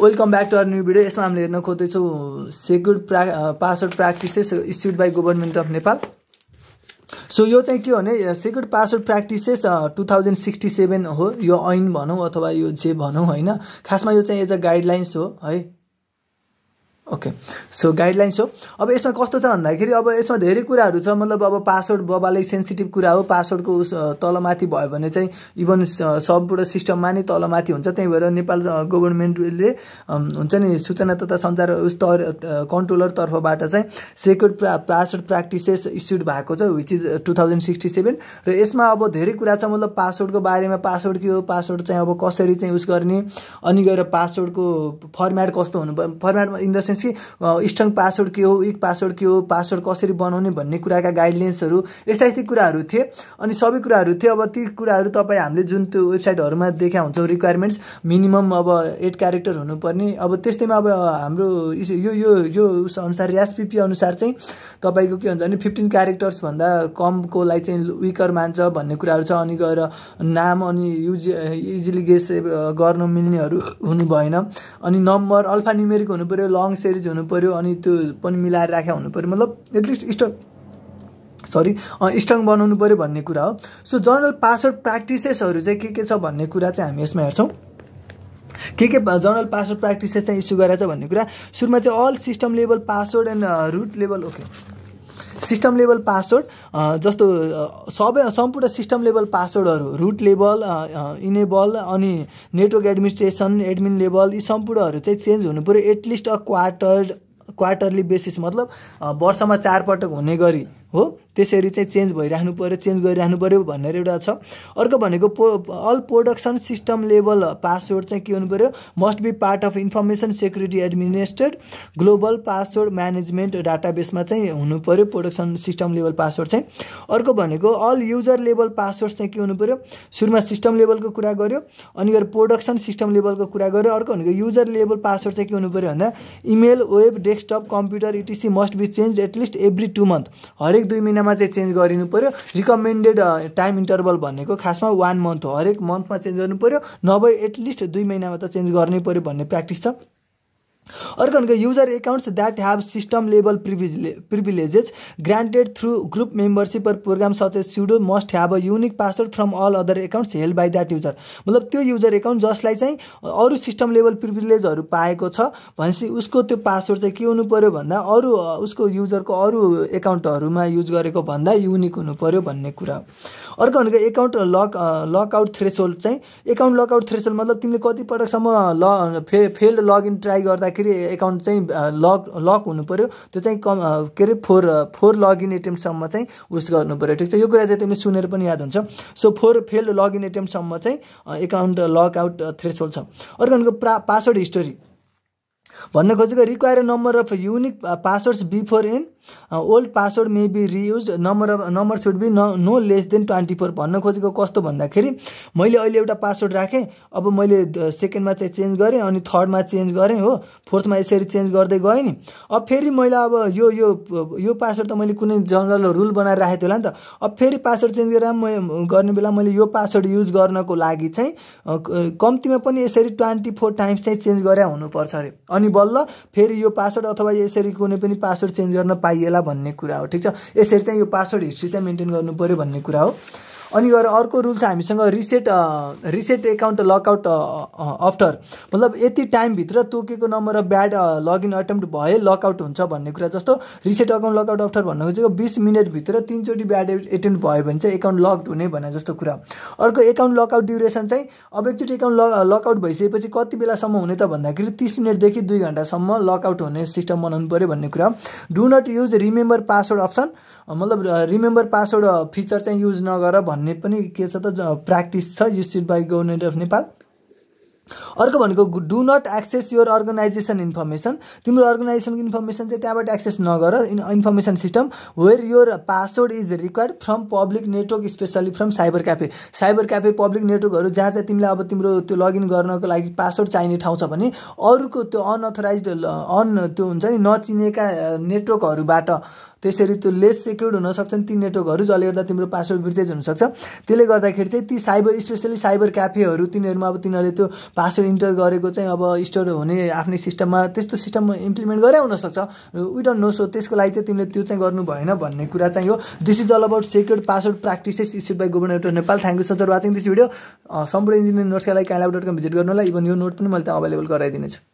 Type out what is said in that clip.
welcome back to our new video यसमा हामीले हेर्न खोज्दैछौँ सेक्युर प्रा password practices issued by government of Nepal so यो चाहिँ के हो भने secure password practices two thousand sixty seven हो यो ऐन भनौँ अथवा यो जे भनौँ होइन खासमा यो चाहिँ एज अ गाइडलाइन्स हो है ओके सो गाइडलाइन्स हो अब यसमा कस्तो छ भन्दाखेरि अब यसमा धेरै कुराहरू छ मतलब अब पासवर्ड बबालाई सेन्सिटिभ कुरा हो पासवर्डको उस तलमाथि भयो भने चाहिँ इभन सबबाट सिस्टममा नै तलमाथि हुन्छ त्यही भएर नेपाल गभर्मेन्टले हुन्छ नि सूचना तथा सञ्चार उस तर कन्ट्रोलर तर्फबाट चाहिँ सेक्युर प्रा पासवर्ड प्र्याक्टिसेस इस्युड भएको छ which is two thousand sixty seven र यसमा अब धेरै कुरा छ मतलब पासवर्डको बारेमा पासवर्ड के हो पासवर्ड चाहिँ अब कसरी चाहिँ उस गर्ने अनि गएर पासवर्डको फर्मेट कस्तो हुनु फर्मेटमा format in the sense sense कि स्ट्रङ पासवर्ड के हो विक पासवर्ड के हो पासवर्ड कसरी बनाउने भन्ने कुराका गाइडलाइन्सहरू यस्ता यस्तै कुराहरू थिए अनि सबै कुराहरू थिए अब ती कुराहरू तपाईँ हामीले जुन त्यो वेबसाइटहरूमा देखा हुन्छौँ रिक्वायरमेन्ट्स मिनिमम अब एट क्यारेक्टर हुनुपर्ने अब त्यस्तैमा अब हाम्रो यो यो यो उस अनुसार एसपिपी अनुसार चाहिँ तपाईँको के हुन्छ भने फिफ्टिन क्यारेक्टर्सभन्दा कमकोलाई चाहिँ विकर मान्छ भन्ने कुराहरू छ अनि गएर नाम अनि युज इजिली गेस गर्न मिल्नेहरू हुनु भएन अनि नम्बर अल्फा न्युमेरिक हुनु पऱ्यो लङ सेरिज पऱ्यो अनि त्यो पनि मिलाएर राख्या पऱ्यो मतलब एटलिस्ट इस्ट सरी स्ट्रङ बनाउनु पऱ्यो भन्ने कुरा हो सो जनरल पासवर्ड प्र्याक्टिसेसहरू चाहिँ के के छ भन्ने कुरा चाहिँ हामी यसमा हेर्छौँ के के जनरल पासवर्ड प्र्याक्टिसेस चाहिँ इस्यु गरेर छ भन्ने कुरा सुरुमा चाहिँ all system level password and root level okay system level password जस्तो uh, सबै सम्पूर्ण सिस्टम लेभल पासवर्डहरू रुट लेभल इनेबल अनि नेटवर्क एडमिनिस्ट्रेसन एडमिन लेभल यी सम्पूर्णहरू चाहिँ चेन्ज हुनु पऱ्यो at least a quarter quarterly basis मतलब uh, वर्षमा चारपटक हुने गरी हो त्यसरी चाहिँ चेन्ज भइराख्नु पऱ्यो चेन्ज गरिराख्नु पऱ्यो भनेर एउटा छ अर्को भनेको पो all production system level password चाहिँ के हुनु पऱ्यो must be part of information security administered global password management डाटाबेसमा चाहिँ हुनु पऱ्यो प्रोडक्सन सिस्टम लेभल पासवर्ड चाहिँ अर्को भनेको अल युजर लेभल पासवर्ड चाहिँ के हुनु पऱ्यो सुरुमा सिस्टम लेभलको कुरा गऱ्यो अनि गरेर प्रोडक्सन सिस्टम लेभलको कुरा गऱ्यो अर्को भनेको युजर लेभल पासवर्ड चाहिँ के हुनु पऱ्यो भन्दा email web desktop computer ETC must be change at least every two month हरेक हरेक दुई महिनामा चाहिँ चेन्ज गरिनु पऱ्यो रिकमेन्डेड टाइम इन्टरभल भनेको खासमा वान मन्थ हो हरेक मन्थमा चेन्ज गर्नु पऱ्यो नभए एटलिस्ट दुई महिनामा त चेन्ज गर्नै पऱ्यो भन्ने प्र्याक्टिस छ अर्को भनेको user accounts that have system level प्रिभिले privileges granted through group membership or program such a sudo must have a unique password from all other accounts held by that user मतलब त्यो user account जसलाई चाहिँ अरू system level प्रिभिलेजहरू पाएको छ भनेपछि उसको त्यो पासवर्ड चाहिँ के हुनु पऱ्यो भन्दा अरू उसको युजरको अरू एकाउन्टहरूमा युज गरेको भन्दा युनिक हुनु पऱ्यो भन्ने कुरा अर्को भनेको एकाउन्ट लक लकआउट थ्रेसोल्ड चाहिँ एकाउन्ट लकआउट थ्रेसोल्ड मतलब तिमीले कतिपटकसम्म ल फे फेल्ड लगइन ट्राई गर्दाखेरि एकाउन्ट चाहिँ लक लक हुनु पऱ्यो त्यो चाहिँ कम के अरे फोर फोर लगइन एटेम्पसम्म चाहिँ उस गर्नु पऱ्यो ठिक छ यो कुरा चाहिँ तिमीले सुनेर पनि याद हुन्छ सो फोर फेल्ड लगइन एटेम्पसम्म चाहिँ एकाउन्ट लकआउट थ्रेसोल्ड छ अर्को भनेको पासवर्ड हिस्टोरी भन्न खोजेको require number of unique passwords before in old password may be reuse number of number should be no less than twenty four भन्न खोजेको कस्तो भन्दाखेरि मैले अहिले एउटा पासवर्ड राखेँ अब मैले सेकेन्डमा चाहिँ चेन्ज गरेँ अनि थर्डमा चेन्ज गरेँ हो फोर्थमा यसरी चेन्ज गर्दै गएँ नि अब फेरि मैले अब यो यो यो पासवर्ड त मैले कुनै जनरल रुल बनाएर राखेको थिएँ होला नि त अब फेरि पासवर्ड चेन्ज गरेर गर्ने बेला मैले यो पासवर्ड युज गर्नको लागि चाहिँ कम्तीमा पनि यसरी ट्वेन्टी फोर टाइम्स चाहिँ चेन्ज गरेर हुनुपर्छ अरे अनि अनि बल्ल फेरि यो पासवर्ड अथवा यसरी कुनै पनि पासवर्ड चेन्ज गर्न पाइएला भन्ने कुरा हो ठिक छ यसरी चाहिँ यो पासवर्ड हिस्ट्री चाहिँ मेन्टेन गर्नु पऱ्यो भन्ने कुरा हो अनि गएर अर्को रुल छ हामीसँग reset reset account lockout after मतलब यति टाइमभित्र तोकेको number of bad login attempt भए लकआउट हुन्छ भन्ने कुरा जस्तो रिसेट अकाउन्ट लकआउट अफ्टर भन्नु खोजेको बिस मिनटभित्र तिनचोटि ब्याड एटेम्प भयो भने चाहिँ एकाउन्ट लकड हुने भने जस्तो कुरा अर्को एकाउन्ट लकआउट ड्युरेसन चाहिँ अब एकचोटि एकाउन्ट ल लकआउट भइसकेपछि कति बेलासम्म हुने त भन्दाखेरि तिस मिनटदेखि दुई घन्टासम्म लकआउट हुने सिस्टम बनाउनु पऱ्यो भन्ने कुरा do not use remember password option मतलब रिमेम्बर पासवर्ड फिचर चाहिँ युज नगर भन्ने भन्ने पनि के छ त प्र्याक्टिस छ used by government of Nepal अर्को भनेको do not access your organization information तिम्रो अर्गनाइजेसनको इन्फर्मेसन चाहिँ त्यहाँबाट एक्सेस नगर in information system where your password is required from public network specially from cyber cafe cyber cafe public नेटवर्कहरू जहाँ चाहिँ तिमीलाई अब तिम्रो त्यो लगइन गर्नको लागि पासवर्ड चाहिने ठाउँ छ भने अरूको त्यो अनअथोराइज अन त्यो हुन्छ नि नचिनेका नेटवर्कहरूबाट त्यसरी त्यो लेस सेक्युर्ड हुनसक्छन् ती नेटवर्कहरू जसले गर्दा तिम्रो पासवर्ड बिर्सेज हुनसक्छ त्यसले गर्दाखेरि चाहिँ ती साइबर स्पेसली साइबर क्याफेहरू तिनीहरूमा अब तिनीहरूले त्यो पासवर्ड इन्टर गरेको चाहिँ अब स्टोर हुने आफ्नै सिस्टममा त्यस्तो सिस्टम इम्प्लिमेन्ट गरे हुनसक्छ डोन्ट नो सो त्यसको लागि चाहिँ तिमीले त्यो चाहिँ गर्नु भएन भन्ने कुरा चाहिँ हो this is all about secured password practices issued by government of Nepal thank you so for watching this video सम्पूर्ण इन्जिनियर नोट्सका लागि काइलाब डट कम भिजिट गर्नुलाई इभन यो नोट पनि मैले त्यहाँ अभाइलेबल गराइदिनेछु